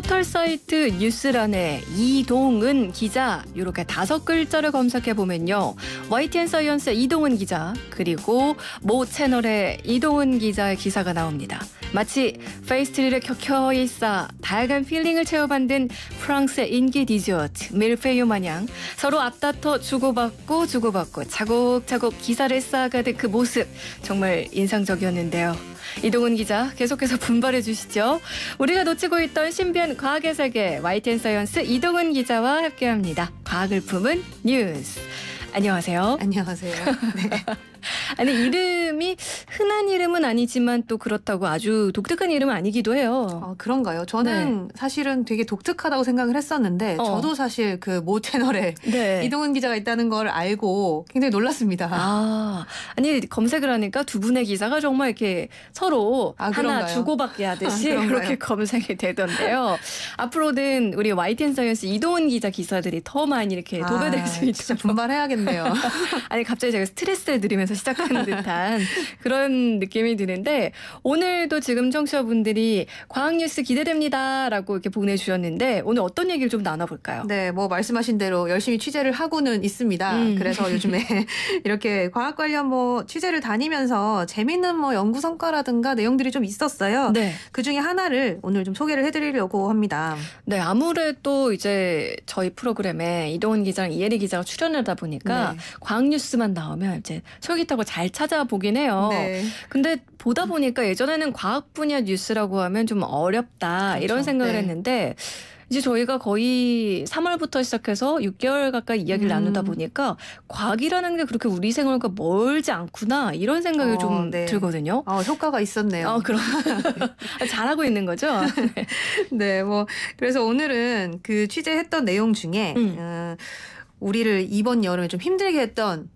포털 사이트 뉴스란에 이동은 기자 이렇게 다섯 글자를 검색해 보면요. YTN 사이언스 이동은 기자 그리고 모 채널의 이동은 기자의 기사가 나옵니다. 마치 페이스트리를 켜켜이 싸 다양한 필링을 채워만든 프랑스의 인기 디저트 밀페유 마냥 서로 앞다퉈 주고받고 주고받고 차곡차곡 기사를 쌓아가듯 그 모습 정말 인상적이었는데요. 이동훈 기자 계속해서 분발해 주시죠. 우리가 놓치고 있던 신비한 과학의 세계 YTN 사이언스 이동훈 기자와 함께합니다. 과학을 품은 뉴스. 안녕하세요. 안녕하세요. 네. 아니 이름이 흔한 이름은 아니지만 또 그렇다고 아주 독특한 이름은 아니기도 해요. 아, 그런가요? 저는 네. 사실은 되게 독특하다고 생각을 했었는데 어. 저도 사실 그 모 채널에 네. 이동훈 기자가 있다는 걸 알고 굉장히 놀랐습니다. 아, 아니 검색을 하니까 두 분의 기사가 정말 이렇게 서로 아, 하나 주고받기 하듯이 아, 그렇게 검색이 되던데요. 앞으로는 우리 YTN 사이언스 이동훈 기자 기사들이 더 많이 이렇게 아, 도배될 수 있도록 분발해야겠네요. 아니 갑자기 제가 스트레스를 드리면서 시작하는 듯한 그런 느낌이 드는데 오늘도 지금 청취자분들이 과학뉴스 기대됩니다라고 이렇게 보내주셨는데 오늘 어떤 얘기를 좀 나눠볼까요? 네, 뭐 말씀하신 대로 열심히 취재를 하고는 있습니다. 음. 그래서 요즘에 이렇게 과학 관련 뭐 취재를 다니면서 재밌는 뭐 연구 성과라든가 내용들이 좀 있었어요. 네. 그 중에 하나를 오늘 좀 소개를 해드리려고 합니다. 네, 아무래도 이제 저희 프로그램에 이동훈 기자랑 이혜리 기자가 출연하다 보니까 네. 과학 뉴스만 나오면 이제 소개 깃다고잘 찾아보긴 해요. 네. 근데 보다 음. 보니까 예전에는 과학 분야 뉴스라고 하면 좀 어렵다 그렇죠. 이런 생각을 네. 했는데 이제 저희가 거의 3월부터 시작해서 6개월 가까이 이야기를 음. 나누다 보니까 과학이라는 게 그렇게 우리 생활과 멀지 않구나 이런 생각이 어, 좀 네. 들거든요. 아, 효과가 있었네요. 아, 그럼 잘하고 있는 거죠. 네. 네, 뭐 그래서 오늘은 그 취재했던 내용 중에 음. 음, 우리를 이번 여름에 좀 힘들게 했던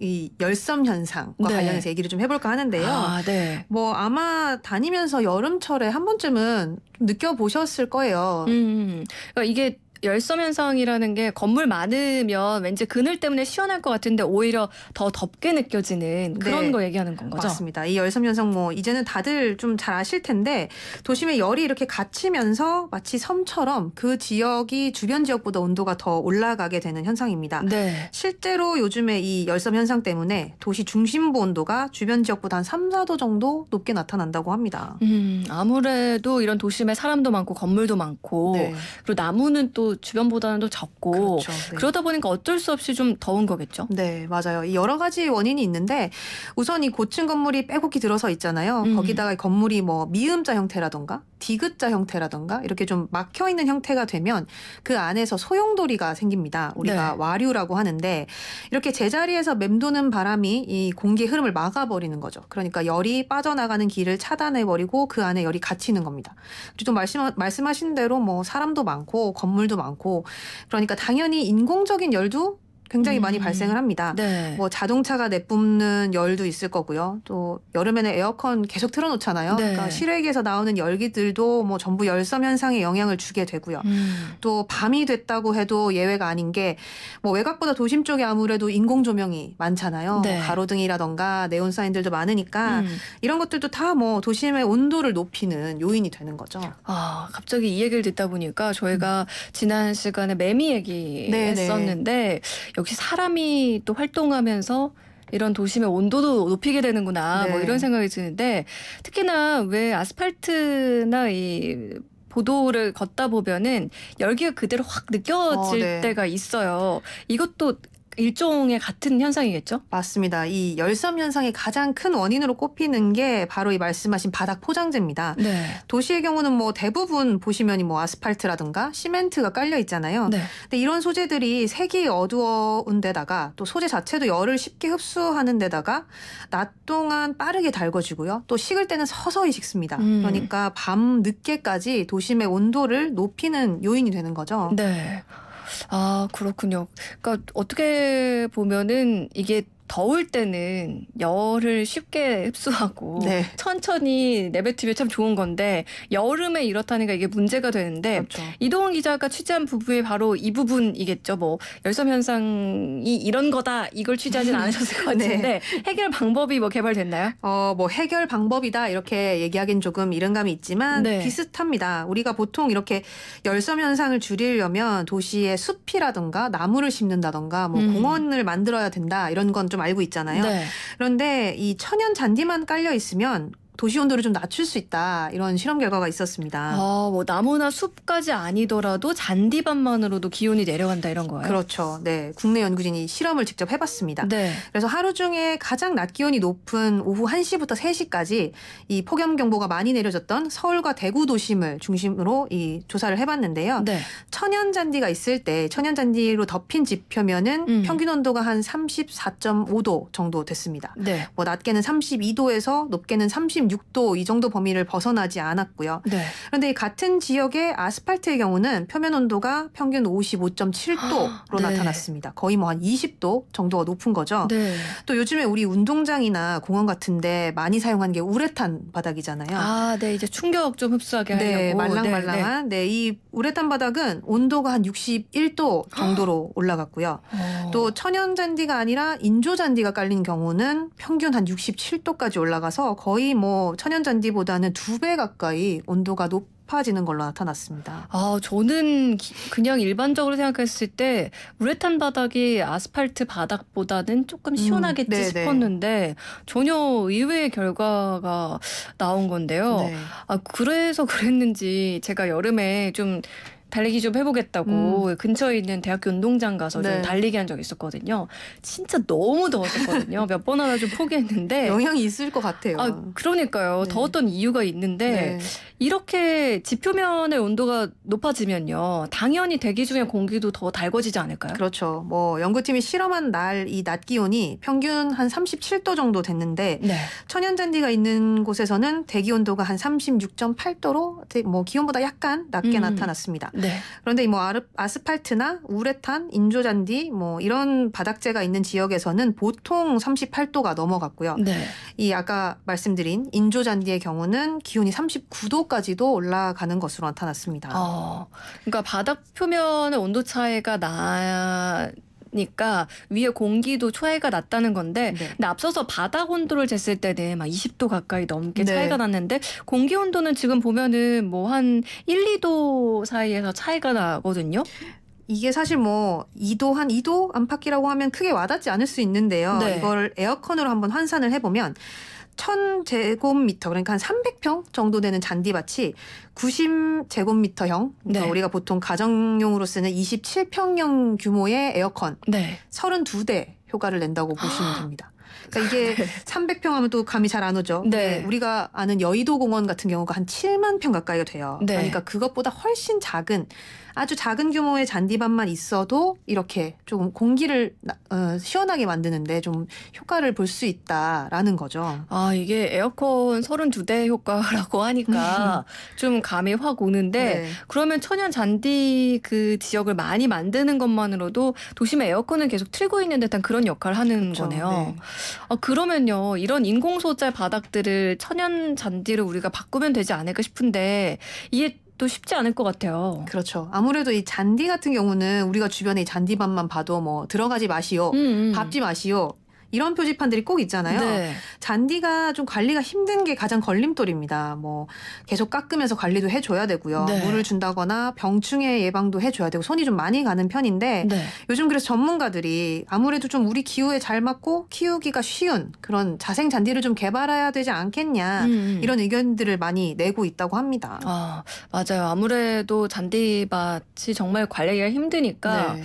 이 열섬 현상과 네. 관련해서 얘기를 좀 해볼까 하는데요. 아, 네. 뭐 아마 다니면서 여름철에 한 번쯤은 느껴보셨을 거예요. 음, 음. 그러니까 이게 열섬 현상이라는 게 건물 많으면 왠지 그늘 때문에 시원할 것 같은데 오히려 더 덥게 느껴지는 네. 그런 네. 거 얘기하는 건 거죠. 맞습니다. 이 열섬 현상 뭐 이제는 다들 좀 잘 아실 텐데 도심에 열이 이렇게 갇히면서 마치 섬처럼 그 지역이 주변 지역보다 온도가 더 올라가게 되는 현상입니다. 네. 실제로 요즘에 이 열섬 현상 때문에 도시 중심부 온도가 주변 지역보다 한 3, 4도 정도 높게 나타난다고 합니다. 음, 아무래도 이런 도심에 사람도 많고 건물도 많고 네. 그리고 나무는 또 주변보다는 또 적고 그렇죠. 네. 그러다 보니까 어쩔 수 없이 좀 더운 거겠죠. 네, 맞아요. 이 여러 가지 원인이 있는데 우선 이 고층 건물이 빼곡히 들어서 있잖아요. 음. 거기다가 건물이 뭐 미음자 형태라던가 디귿자 형태라던가 이렇게 좀 막혀 있는 형태가 되면 그 안에서 소용돌이가 생깁니다. 우리가 네. 와류라고 하는데 이렇게 제자리에서 맴도는 바람이 이 공기 흐름을 막아버리는 거죠. 그러니까 열이 빠져나가는 길을 차단해버리고 그 안에 열이 갇히는 겁니다. 좀 말씀, 말씀하신 대로 뭐 사람도 많고 건물도 많고 많고 그러니까 당연히 인공적인 열도 굉장히 음. 많이 발생을 합니다. 네. 뭐 자동차가 내뿜는 열도 있을 거고요. 또 여름에는 에어컨 계속 틀어놓잖아요. 네. 그러니까 실외기에서 나오는 열기들도 뭐 전부 열섬 현상에 영향을 주게 되고요. 음. 또 밤이 됐다고 해도 예외가 아닌 게 뭐 외곽보다 도심 쪽에 아무래도 인공 조명이 많잖아요. 네. 가로등이라던가 네온 사인들도 많으니까 음. 이런 것들도 다 뭐 도심의 온도를 높이는 요인이 되는 거죠. 아 갑자기 이 얘기를 듣다 보니까 저희가 음. 지난 시간에 매미 얘기했었는데 네, 네. 역시 사람이 또 활동하면서 이런 도심의 온도도 높이게 되는구나 뭐 네. 뭐 이런 생각이 드는데 특히나 왜 아스팔트나 이 보도를 걷다 보면은 열기가 그대로 확 느껴질 어, 네. 때가 있어요. 이것도 일종의 같은 현상이겠죠? 맞습니다. 이 열섬 현상의 가장 큰 원인으로 꼽히는 게 바로 이 말씀하신 바닥 포장재입니다. 네. 도시의 경우는 뭐 대부분 보시면 뭐 아스팔트라든가 시멘트가 깔려 있잖아요. 네. 근데 이런 소재들이 색이 어두운 데다가 또 소재 자체도 열을 쉽게 흡수하는 데다가 낮 동안 빠르게 달궈지고요. 또 식을 때는 서서히 식습니다. 음. 그러니까 밤 늦게까지 도심의 온도를 높이는 요인이 되는 거죠. 네. 아, 그렇군요. 그러니까 어떻게 보면은 이게 더울 때는 열을 쉽게 흡수하고 네. 천천히 내뱉으면 참 좋은 건데 여름에 이렇다니까 이게 문제가 되는데 그렇죠. 이동훈 기자가 취재한 부분이 바로 이 부분이겠죠. 뭐 열섬 현상이 이런 거다 이걸 취재하진 않으셨을 것 네. 같은데 네. 해결 방법이 뭐 개발됐나요? 어 뭐 해결 방법이다 이렇게 얘기하기는 조금 이른감이 있지만 네. 비슷합니다. 우리가 보통 이렇게 열섬 현상을 줄이려면 도시에 숲이라든가 나무를 심는다던가 뭐 음. 공원을 만들어야 된다 이런 건좀 알고 있잖아요. 네. 그런데 이 천연 잔디만 깔려 있으면 도시 온도를 좀 낮출 수 있다 이런 실험 결과가 있었습니다. 아, 뭐 나무나 숲까지 아니더라도 잔디밭만으로도 기온이 내려간다 이런 거예요? 그렇죠. 네, 국내 연구진이 실험을 직접 해봤습니다. 네. 그래서 하루 중에 가장 낮 기온이 높은 오후 1시부터 3시까지 이 폭염 경보가 많이 내려졌던 서울과 대구 도심을 중심으로 이 조사를 해봤는데요. 네. 천연 잔디가 있을 때 천연 잔디로 덮인 집 표면은 음. 평균 온도가 한 34.5도 정도 됐습니다. 네. 뭐 낮게는 32도에서 높게는 30 36도 이 정도 범위를 벗어나지 않았고요. 네. 그런데 같은 지역의 아스팔트의 경우는 표면 온도가 평균 55.7도로 네. 나타났습니다. 거의 뭐 한 20도 정도가 높은 거죠. 네. 또 요즘에 우리 운동장이나 공원 같은데 많이 사용하는게 우레탄 바닥이잖아요. 아, 네. 이제 충격 좀 흡수하게 네, 하려고. 네, 말랑말랑한. 네. 네, 이 우레탄 바닥은 온도가 한 61도 정도로 올라갔고요. 어. 또 천연 잔디가 아니라 인조 잔디가 깔린 경우는 평균 한 67도까지 올라가서 거의 뭐 천연 잔디보다는 두 배 가까이 온도가 높 높아지는 걸로 나타났습니다. 아, 저는 기, 그냥 일반적으로 생각했을 때 우레탄 바닥이 아스팔트 바닥보다는 조금 음, 시원하겠지 음, 싶었는데 전혀 의외의 결과가 나온 건데요. 네. 아, 그래서 그랬는지 제가 여름에 좀 달리기 좀 해보겠다고 음. 근처에 있는 대학교 운동장 가서 네. 좀 달리기 한 적이 있었거든요. 진짜 너무 더웠었거든요. 몇 번 하나 좀 포기했는데 영향이 있을 것 같아요. 아, 그러니까요. 네. 더웠던 이유가 있는데 네. 이렇게 지표면의 온도가 높아지면요. 당연히 대기 중에 공기도 더 달궈지지 않을까요? 그렇죠. 뭐 연구팀이 실험한 날 이 낮 기온이 평균 한 37도 정도 됐는데 네. 천연잔디가 있는 곳에서는 대기 온도가 한 36.8도로 뭐 기온보다 약간 낮게 음. 나타났습니다. 네. 네. 그런데 이 뭐 아스팔트나 우레탄, 인조잔디 뭐 이런 바닥재가 있는 지역에서는 보통 38도가 넘어갔고요. 네. 이 아까 말씀드린 인조잔디의 경우는 기온이 39도까지도 올라가는 것으로 나타났습니다. 어, 그러니까 바닥 표면의 온도 차이가 나 뜨겁니까 위에 공기도 초해가 났다는 건데 네. 근데 앞서서 바다 온도를 쟀을 때는 막 20도 가까이 넘게 네. 차이가 났는데 공기 온도는 지금 보면은 뭐 한 1, 2도 사이에서 차이가 나거든요. 이게 사실 뭐 2도 한 2도 안팎이라고 하면 크게 와닿지 않을 수 있는데요. 네. 이걸 에어컨으로 한번 환산을 해보면 1000제곱미터 그러니까 한 300평 정도 되는 잔디밭이 90제곱미터형 그러니까 네. 우리가 보통 가정용으로 쓰는 27평형 규모의 에어컨 네. 32대 효과를 낸다고 보시면 아. 됩니다. 그러니까 이게 네. 300평 하면 또 감이 잘 안 오죠. 네. 우리가 아는 여의도 공원 같은 경우가 한 7만 평 가까이가 돼요. 네. 그러니까 그것보다 훨씬 작은 아주 작은 규모의 잔디밭만 있어도 이렇게 조금 공기를 어, 시원하게 만드는데 좀 효과를 볼 수 있다라는 거죠. 아 이게 에어컨 32대 효과라고 하니까 좀 감이 확 오는데 네. 그러면 천연 잔디 그 지역을 많이 만드는 것만으로도 도심에 에어컨을 계속 틀고 있는 듯한 그런 역할을 하는 그렇죠. 거네요. 네. 아, 그러면요. 이런 인공 소재 바닥들을 천연 잔디로 우리가 바꾸면 되지 않을까 싶은데 이게 또 쉽지 않을 것 같아요. 그렇죠. 아무래도 이 잔디 같은 경우는 우리가 주변에 잔디밭만 봐도 뭐 들어가지 마시오, 음, 음. 밟지 마시오, 이런 표지판들이 꼭 있잖아요. 네. 잔디가 좀 관리가 힘든 게 가장 걸림돌입니다. 뭐 계속 깎으면서 관리도 해줘야 되고요. 네. 물을 준다거나 병충해 예방도 해줘야 되고 손이 좀 많이 가는 편인데 네. 요즘 그래서 전문가들이 아무래도 좀 우리 기후에 잘 맞고 키우기가 쉬운 그런 자생 잔디를 좀 개발해야 되지 않겠냐 음. 음. 이런 의견들을 많이 내고 있다고 합니다. 아 맞아요. 아무래도 잔디밭이 정말 관리가 하기 힘드니까. 네.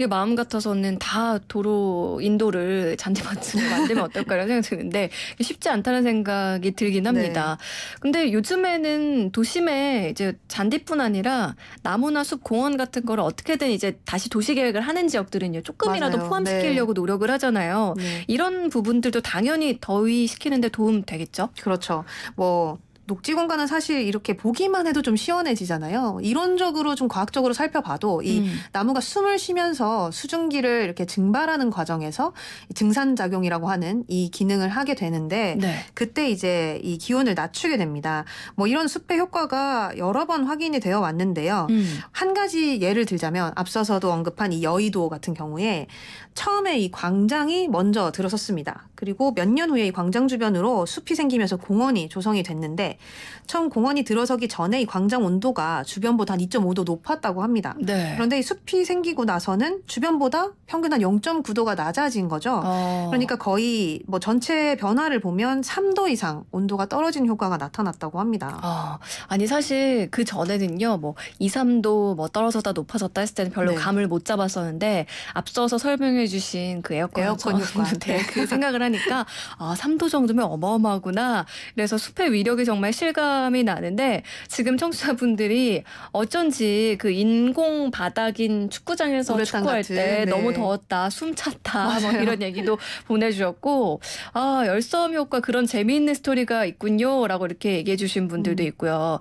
이게 마음 같아서는 다 도로 인도를 잔디밭으로 만들면 어떨까라는 생각이 드는데 쉽지 않다는 생각이 들긴 합니다. 네. 근데 요즘에는 도심에 이제 잔디뿐 아니라 나무나 숲, 공원 같은 거를 어떻게든 이제 다시 도시 계획을 하는 지역들은요 조금이라도 맞아요. 포함시키려고 네. 노력을 하잖아요. 네. 이런 부분들도 당연히 더위 시키는데 도움 되겠죠? 그렇죠. 뭐 녹지 공간은 사실 이렇게 보기만 해도 좀 시원해지잖아요. 이론적으로 좀 과학적으로 살펴봐도 이 음. 나무가 숨을 쉬면서 수증기를 이렇게 증발하는 과정에서 증산 작용이라고 하는 이 기능을 하게 되는데 네. 그때 이제 이 기온을 낮추게 됩니다. 뭐 이런 숲의 효과가 여러 번 확인이 되어 왔는데요. 음. 한 가지 예를 들자면 앞서서도 언급한 이 여의도 같은 경우에 처음에 이 광장이 먼저 들어섰습니다. 그리고 몇 년 후에 이 광장 주변으로 숲이 생기면서 공원이 조성이 됐는데 처음 공원이 들어서기 전에 이 광장 온도가 주변보다 한 2.5도 높았다고 합니다. 네. 그런데 이 숲이 생기고 나서는 주변보다 평균 한 0.9도가 낮아진 거죠. 어. 그러니까 거의 뭐 전체 변화를 보면 3도 이상 온도가 떨어진 효과가 나타났다고 합니다. 어. 아니 사실 그 전에는요 뭐 2, 3도 뭐 떨어졌다 높아졌다 했을 때는 별로 네. 감을 못 잡았었는데 앞서서 설명해 주신 그 에어컨, 에어컨 효과 네. 그 생각을 한 하니까 아 3도 정도면 어마어마하구나. 그래서 숲의 위력이 정말 실감이 나는데 지금 청취자분들이 어쩐지 그 인공 바닥인 축구장에서 축구할 같은, 때 네. 너무 더웠다, 숨 찼다 뭐 이런 얘기도 보내주셨고 아 열섬 효과 그런 재미있는 스토리가 있군요라고 이렇게 얘기해주신 분들도 음. 있고요.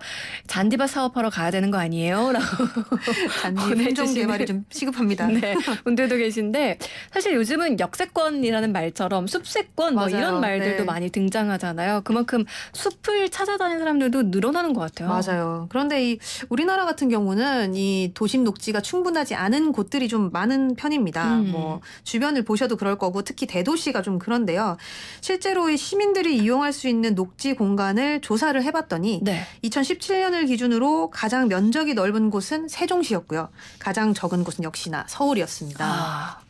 잔디밭 사업하러 가야 되는 거 아니에요?라고 잔디 품종 개발이 좀 시급합니다. 네, 분들도 계신데 사실 요즘은 역세권이라는 말처럼 숲 호재권 뭐 이런 말들도 네. 많이 등장하잖아요. 그만큼 숲을 찾아다니는 사람들도 늘어나는 것 같아요. 맞아요. 그런데 이 우리나라 같은 경우는 이 도심 녹지가 충분하지 않은 곳들이 좀 많은 편입니다. 음. 뭐 주변을 보셔도 그럴 거고 특히 대도시가 좀 그런데요. 실제로 이 시민들이 이용할 수 있는 녹지 공간을 조사를 해봤더니 네. 2017년을 기준으로 가장 면적이 넓은 곳은 세종시였고요. 가장 적은 곳은 역시나 서울이었습니다. 아.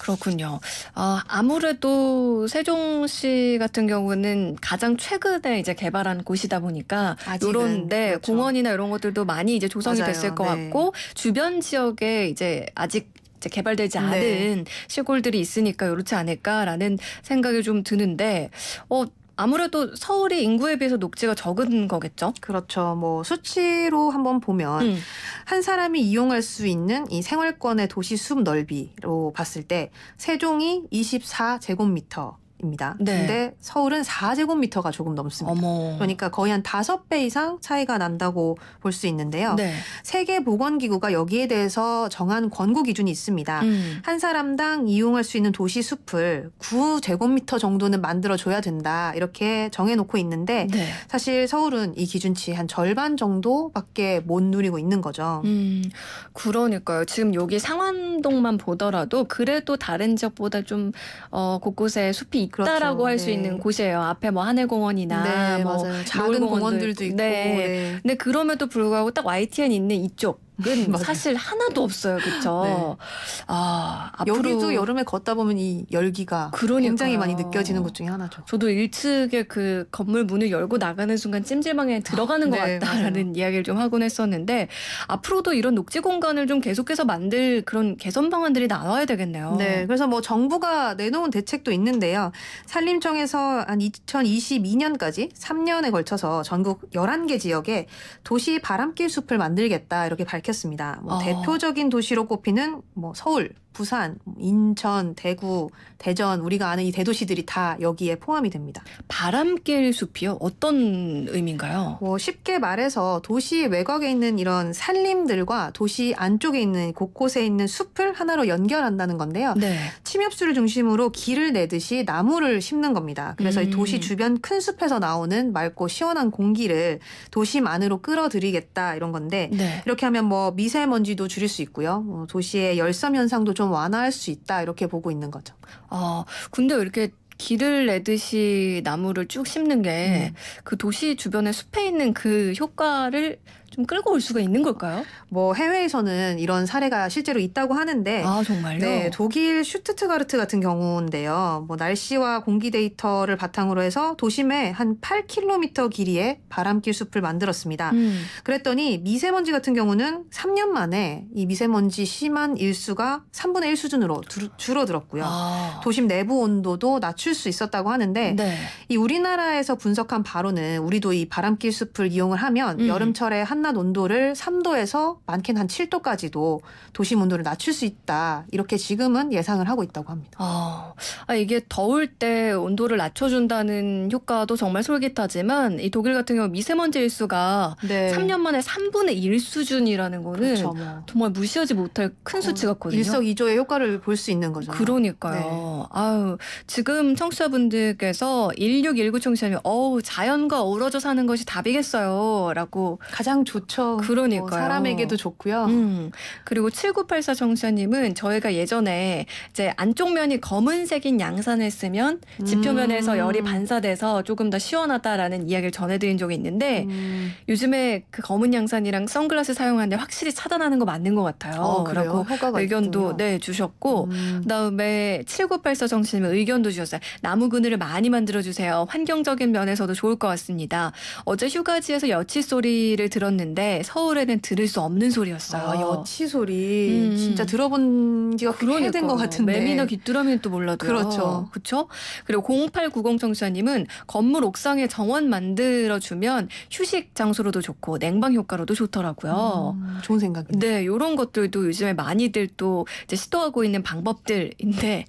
그렇군요. 아, 아무래도 세종시 같은 경우는 가장 최근에 이제 개발한 곳이다 보니까 이런 네, 그렇죠. 공원이나 이런 것들도 많이 이제 조성이 맞아요. 됐을 것 네. 같고 주변 지역에 이제 아직 이제 개발되지 않은 네. 시골들이 있으니까 이렇지 않을까라는 생각이 좀 드는데 어 아무래도 서울이 인구에 비해서 녹지가 적은 거겠죠? 그렇죠. 뭐 수치로 한번 보면 음. 한 사람이 이용할 수 있는 이 생활권의 도시 숲 넓이로 봤을 때 세종이 24제곱미터 입니다. 네. 근데 서울은 4제곱미터가 조금 넘습니다. 어머. 그러니까 거의 한 5배 이상 차이가 난다고 볼 수 있는데요. 네. 세계보건기구가 여기에 대해서 정한 권고 기준이 있습니다. 음. 한 사람당 이용할 수 있는 도시 숲을 9제곱미터 정도는 만들어줘야 된다. 이렇게 정해놓고 있는데 네. 사실 서울은 이 기준치 한 절반 정도밖에 못 누리고 있는 거죠. 음. 그러니까요. 지금 여기 상암동만 보더라도 그래도 다른 지역보다 좀 어, 곳곳에 숲이 있다라고 그렇죠. 할수 네. 있는 곳이에요. 앞에 뭐 하늘공원이나 네, 뭐 작은 공원들도 있고. 네. 네. 근데 그럼에도 불구하고 딱 YTN 있는 이쪽 은 네. 사실 하나도 없어요, 그렇죠? 네. 아 앞으로 여기도 여름에 걷다 보면 이 열기가 그러니까요. 굉장히 많이 느껴지는 곳 중에 하나죠. 저도 1층에 그 건물 문을 열고 나가는 순간 찜질방에 들어가는 것 아, 네, 같다라는 맞아요. 이야기를 좀 하곤 했었는데 앞으로도 이런 녹지 공간을 좀 계속해서 만들 그런 개선 방안들이 나와야 되겠네요. 네, 그래서 뭐 정부가 내놓은 대책도 있는데요. 산림청에서 한 2022년까지 3년에 걸쳐서 전국 11개 지역에 도시 바람길 숲을 만들겠다 이렇게 밝혔. 시켰습니다. 뭐 어. 대표적인 도시로 꼽히는 뭐 서울, 부산, 인천, 대구, 대전 우리가 아는 이 대도시들이 다 여기에 포함이 됩니다. 바람길 숲이요? 어떤 의미인가요? 뭐 쉽게 말해서 도시 외곽에 있는 이런 산림들과 도시 안쪽에 있는 곳곳에 있는 숲을 하나로 연결한다는 건데요. 네. 침엽수를 중심으로 길을 내듯이 나무를 심는 겁니다. 그래서 음. 도시 주변 큰 숲에서 나오는 맑고 시원한 공기를 도심 안으로 끌어들이겠다 이런 건데 네. 이렇게 하면 뭐 미세먼지도 줄일 수 있고요. 뭐 도시의 열섬 현상도 좀 완화할 수 있다 이렇게 보고 있는 거죠. 아, 근데 이렇게 길을 내듯이 나무를 쭉 심는 게그 음. 그 도시 주변의 숲에 있는 그 효과를 좀 끌고 올 수가 있는 걸까요? 뭐 해외에서는 이런 사례가 실제로 있다고 하는데 아 정말요? 네, 독일 슈트트가르트 같은 경우인데요. 뭐 날씨와 공기 데이터를 바탕으로 해서 도심에 한 8km 길이의 바람길 숲을 만들었습니다. 음. 그랬더니 미세먼지 같은 경우는 3년 만에 이 미세먼지 심한 일수가 3분의 1 수준으로 두, 줄어들었고요. 아. 도심 내부 온도도 낮출 수 있었다고 하는데 네. 이 우리나라에서 분석한 바로는 우리도 이 바람길 숲을 이용을 하면 음. 여름철에 한낮 한한 온도를 3도에서 많게는 한 7도까지도 도심 온도를 낮출 수 있다. 이렇게 지금은 예상을 하고 있다고 합니다. 아, 아, 이게 더울 때 온도를 낮춰준다는 효과도 정말 솔깃하지만 이 독일 같은 경우 미세먼지 일수가 네. 3년 만에 3분의 1 수준이라는 거는 그렇죠. 뭐. 정말 무시하지 못할 큰 어, 수치 같거든요. 일석이조의 효과를 볼 수 있는 거죠. 그러니까요. 네. 아유, 지금 청취자분들께서 1619 청취자님, 어우, 자연과 어우러져 사는 것이 답이겠어요. 라고 가장 좋죠. 뭐 그러니까요. 뭐 사람에게도 좋고요. 음. 그리고 7984 정수님은 저희가 예전에 이제 안쪽 면이 검은색인 양산을 쓰면 지표면에서 음. 열이 반사돼서 조금 더 시원하다라는 이야기를 전해드린 적이 있는데 음. 요즘에 그 검은 양산이랑 선글라스 사용하는데 확실히 차단하는 거 맞는 것 같아요. 어, 그래요? 라고 의견도 있네 주셨고 음. 그다음에 7984 정수님은 의견도 주셨어요. 나무 그늘을 많이 만들어 주세요. 환경적인 면에서도 좋을 것 같습니다. 어제 휴가지에서 여치 소리를 들었는데 들었는데 서울에는 들을 수 없는 소리였어요. 아, 여치 소리 음. 진짜 들어본 지가 그러니까. 된것 같은데 매미나 귀뚜라미는 또 몰라도 그렇죠, 그렇죠. 그리고 0890 청취자님은 건물 옥상에 정원 만들어 주면 휴식 장소로도 좋고 냉방 효과로도 좋더라고요. 음, 좋은 생각이네. 네, 이런 것들도 요즘에 많이들 또 시도하고 있는 방법들인데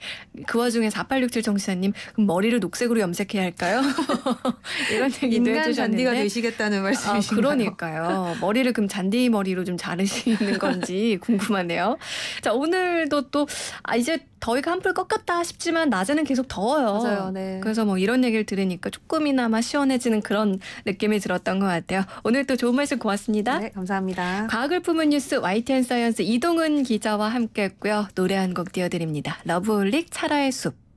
그 와중에 4867 청취자님 머리를 녹색으로 염색해야 할까요? 이런 얘기도 인간 해주셨는데. 잔디가 되시겠다는 아, 말씀이신가요? 아, 그러니까요. 머리를 그럼 잔디 머리로 좀 자르시는 건지 궁금하네요. 자 오늘도 또 아, 이제 더위가 한풀 꺾였다 싶지만 낮에는 계속 더워요. 맞아요. 네. 그래서 뭐 이런 얘기를 들으니까 조금이나마 시원해지는 그런 느낌이 들었던 것 같아요. 오늘 또 좋은 말씀 고맙습니다. 네, 감사합니다. 과학을 품은 뉴스 YTN 사이언스 이동은 기자와 함께했고요. 노래 한 곡 띄워드립니다. 러브홀릭 차라의 숲.